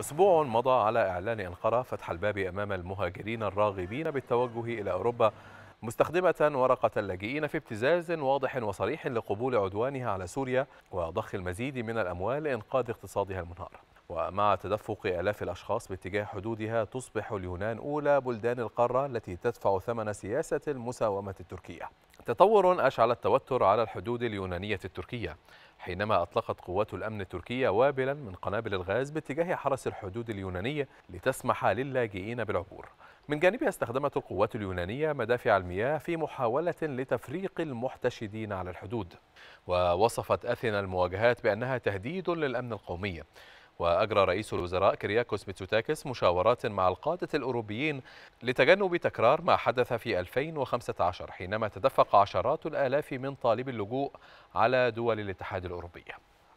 أسبوع مضى على إعلان أنقرة فتح الباب أمام المهاجرين الراغبين بالتوجه إلى أوروبا مستخدمة ورقة اللاجئين في ابتزاز واضح وصريح لقبول عدوانها على سوريا وضخ المزيد من الأموال لإنقاذ اقتصادها المنهار ومع تدفق آلاف الأشخاص باتجاه حدودها تصبح اليونان أولى بلدان القارة التي تدفع ثمن سياسة المساومة التركية تطور أشعل التوتر على الحدود اليونانية التركية حينما أطلقت قوات الأمن التركية وابلا من قنابل الغاز باتجاه حرس الحدود اليونانية لتسمح للاجئين بالعبور من جانبها استخدمت القوات اليونانية مدافع المياه في محاولة لتفريق المحتشدين على الحدود ووصفت أثينا المواجهات بأنها تهديد للأمن القومي وأجرى رئيس الوزراء كرياكوس ميتسوتاكس مشاورات مع القادة الأوروبيين لتجنب تكرار ما حدث في 2015 حينما تدفق عشرات الآلاف من طالبي اللجوء على دول الاتحاد الأوروبي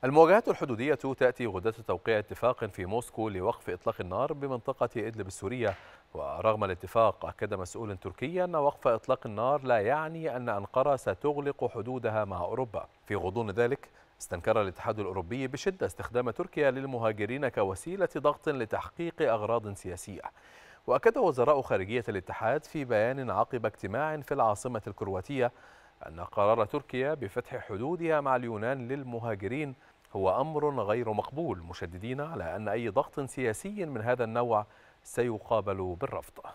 المواجهات الحدودية تأتي غدة توقيع اتفاق في موسكو لوقف إطلاق النار بمنطقة إدلب السورية ورغم الاتفاق أكد مسؤول تركي أن وقف إطلاق النار لا يعني أن أنقرة ستغلق حدودها مع أوروبا في غضون ذلك استنكر الاتحاد الأوروبي بشدة استخدام تركيا للمهاجرين كوسيلة ضغط لتحقيق أغراض سياسية وأكد وزراء خارجية الاتحاد في بيان عقب اجتماع في العاصمة الكرواتية أن قرار تركيا بفتح حدودها مع اليونان للمهاجرين هو أمر غير مقبول مشددين على أن أي ضغط سياسي من هذا النوع سيقابل بالرفض